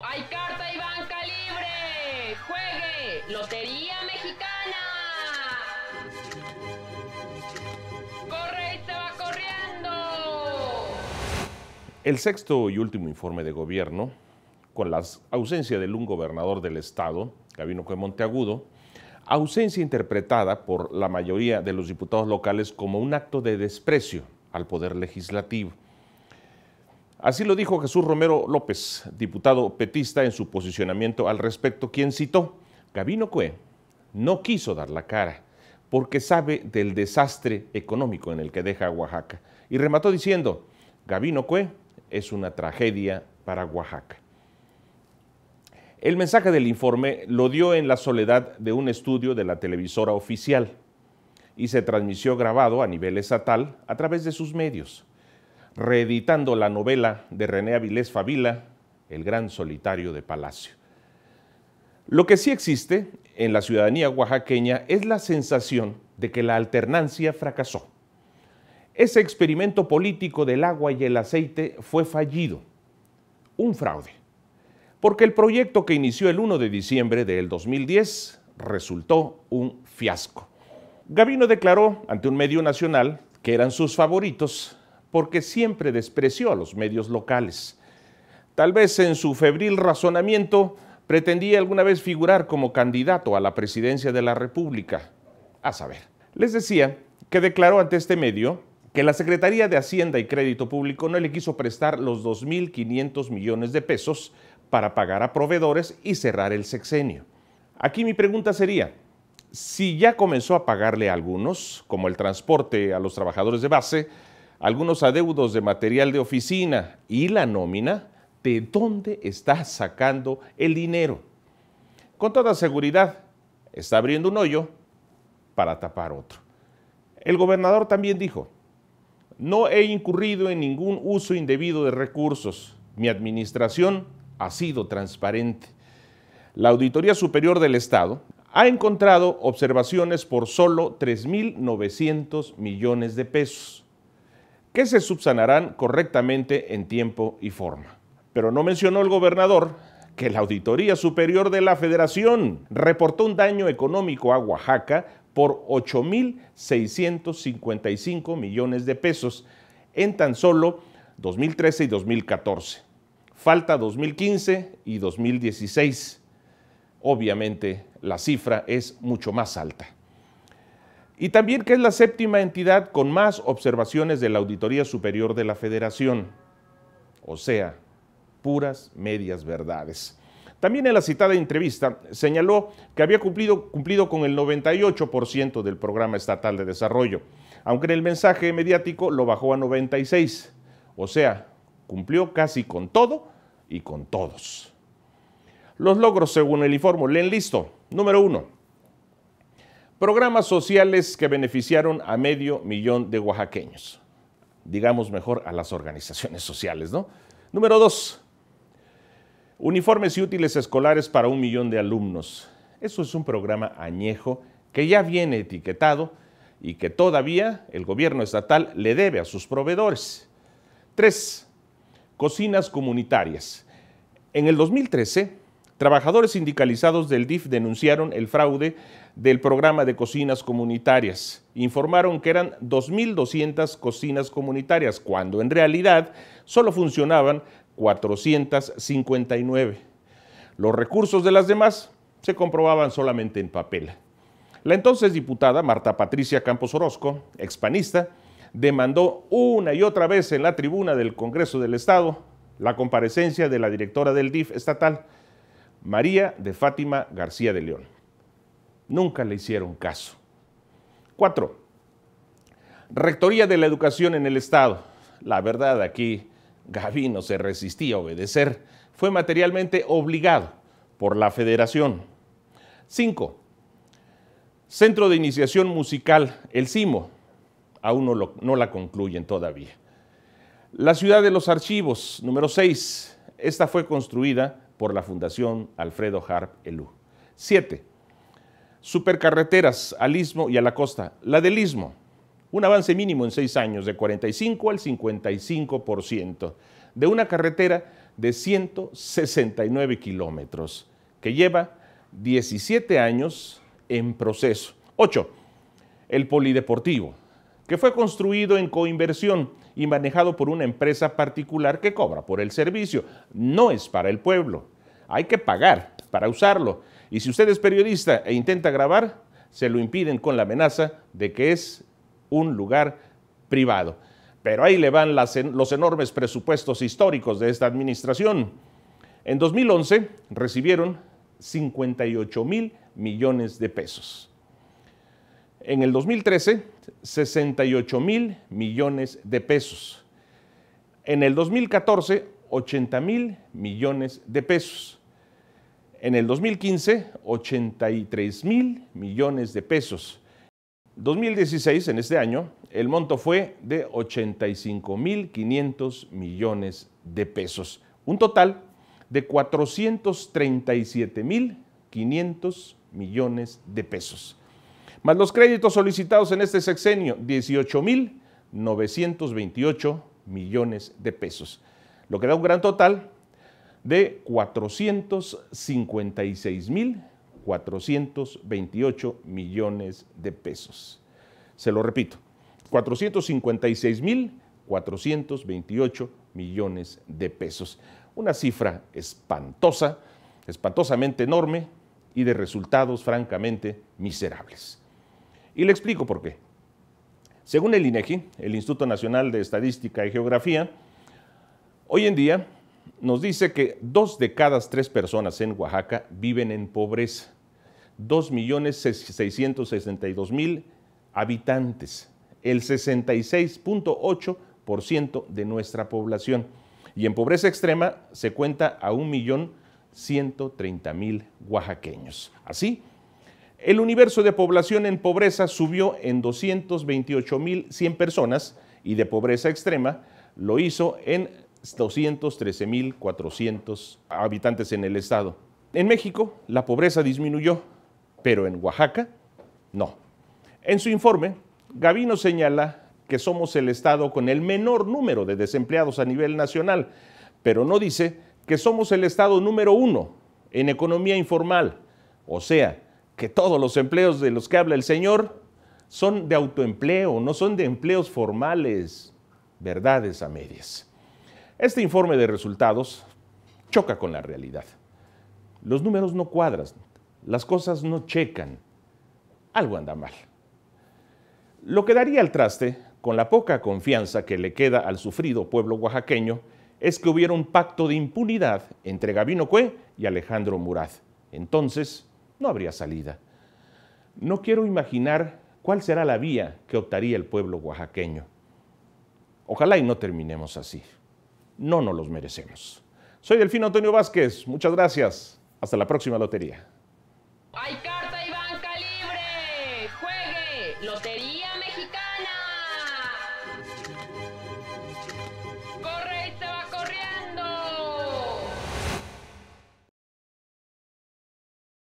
¡Hay carta y banca libre! ¡Juegue! ¡Lotería Mexicana! ¡Corre y se va corriendo! El sexto y último informe de gobierno, con la ausencia del un gobernador del estado, Gabino Cue Monteagudo, ausencia interpretada por la mayoría de los diputados locales como un acto de desprecio al poder legislativo Así lo dijo Jesús Romero López, diputado petista, en su posicionamiento al respecto, quien citó, Gabino Cue no quiso dar la cara porque sabe del desastre económico en el que deja Oaxaca. Y remató diciendo, Gabino Cue es una tragedia para Oaxaca. El mensaje del informe lo dio en la soledad de un estudio de la televisora oficial y se transmitió grabado a nivel estatal a través de sus medios reeditando la novela de René Avilés Favila, El gran solitario de Palacio. Lo que sí existe en la ciudadanía oaxaqueña es la sensación de que la alternancia fracasó. Ese experimento político del agua y el aceite fue fallido, un fraude, porque el proyecto que inició el 1 de diciembre del 2010 resultó un fiasco. Gabino declaró ante un medio nacional que eran sus favoritos porque siempre despreció a los medios locales. Tal vez en su febril razonamiento pretendía alguna vez figurar como candidato a la presidencia de la República. A saber, les decía que declaró ante este medio que la Secretaría de Hacienda y Crédito Público no le quiso prestar los 2.500 millones de pesos para pagar a proveedores y cerrar el sexenio. Aquí mi pregunta sería, si ya comenzó a pagarle a algunos, como el transporte a los trabajadores de base, algunos adeudos de material de oficina y la nómina, ¿de dónde está sacando el dinero? Con toda seguridad, está abriendo un hoyo para tapar otro. El gobernador también dijo, no he incurrido en ningún uso indebido de recursos. Mi administración ha sido transparente. La Auditoría Superior del Estado ha encontrado observaciones por solo 3.900 millones de pesos que se subsanarán correctamente en tiempo y forma. Pero no mencionó el gobernador que la Auditoría Superior de la Federación reportó un daño económico a Oaxaca por 8.655 millones de pesos en tan solo 2013 y 2014. Falta 2015 y 2016. Obviamente la cifra es mucho más alta y también que es la séptima entidad con más observaciones de la Auditoría Superior de la Federación. O sea, puras medias verdades. También en la citada entrevista señaló que había cumplido, cumplido con el 98% del programa estatal de desarrollo, aunque en el mensaje mediático lo bajó a 96%. O sea, cumplió casi con todo y con todos. Los logros según el informe, leen listo. Número uno, Programas sociales que beneficiaron a medio millón de oaxaqueños. Digamos mejor a las organizaciones sociales, ¿no? Número dos, uniformes y útiles escolares para un millón de alumnos. Eso es un programa añejo que ya viene etiquetado y que todavía el gobierno estatal le debe a sus proveedores. Tres, cocinas comunitarias. En el 2013, Trabajadores sindicalizados del DIF denunciaron el fraude del programa de cocinas comunitarias. Informaron que eran 2.200 cocinas comunitarias, cuando en realidad solo funcionaban 459. Los recursos de las demás se comprobaban solamente en papel. La entonces diputada Marta Patricia Campos Orozco, expanista, demandó una y otra vez en la tribuna del Congreso del Estado la comparecencia de la directora del DIF estatal, María de Fátima García de León. Nunca le hicieron caso. 4. Rectoría de la Educación en el Estado. La verdad aquí, Gavino se resistía a obedecer. Fue materialmente obligado por la Federación. 5. Centro de Iniciación Musical, el CIMO. Aún no, la concluyen todavía. La ciudad de los archivos, número 6. Esta fue construida por la Fundación Alfredo Harp Elú. 7. Supercarreteras al istmo y a la costa. La del istmo, un avance mínimo en seis años de 45 al 55% de una carretera de 169 kilómetros que lleva 17 años en proceso. 8. El polideportivo que fue construido en coinversión y manejado por una empresa particular que cobra por el servicio. No es para el pueblo. Hay que pagar para usarlo. Y si usted es periodista e intenta grabar, se lo impiden con la amenaza de que es un lugar privado. Pero ahí le van los enormes presupuestos históricos de esta administración. En 2011 recibieron 58 mil millones de pesos. En el 2013, 68 mil millones de pesos. En el 2014, 80 mil millones de pesos. En el 2015, 83 mil millones de pesos. 2016, en este año, el monto fue de 85 mil 500 millones de pesos. Un total de 437 mil 500 millones de pesos más los créditos solicitados en este sexenio, 18.928 millones de pesos, lo que da un gran total de 456.428 millones de pesos. Se lo repito, 456.428 millones de pesos. Una cifra espantosa, espantosamente enorme y de resultados francamente miserables. Y le explico por qué. Según el INEGI, el Instituto Nacional de Estadística y Geografía, hoy en día nos dice que dos de cada tres personas en Oaxaca viven en pobreza. 2.662.000 habitantes, el 66.8% de nuestra población. Y en pobreza extrema se cuenta a 1.130.000 oaxaqueños. Así, el universo de población en pobreza subió en 228.100 personas y de pobreza extrema lo hizo en 213.400 habitantes en el estado. En México la pobreza disminuyó, pero en Oaxaca no. En su informe, Gavino señala que somos el estado con el menor número de desempleados a nivel nacional, pero no dice que somos el estado número uno en economía informal, o sea, que todos los empleos de los que habla el Señor son de autoempleo, no son de empleos formales, verdades a medias. Este informe de resultados choca con la realidad. Los números no cuadran, las cosas no checan, algo anda mal. Lo que daría al traste, con la poca confianza que le queda al sufrido pueblo oaxaqueño, es que hubiera un pacto de impunidad entre Gabino Cue y Alejandro Murat. Entonces, no habría salida. No quiero imaginar cuál será la vía que optaría el pueblo oaxaqueño. Ojalá y no terminemos así. No nos los merecemos. Soy Delfino Antonio Vázquez. Muchas gracias. Hasta la próxima lotería. carta Juegue. Lotería.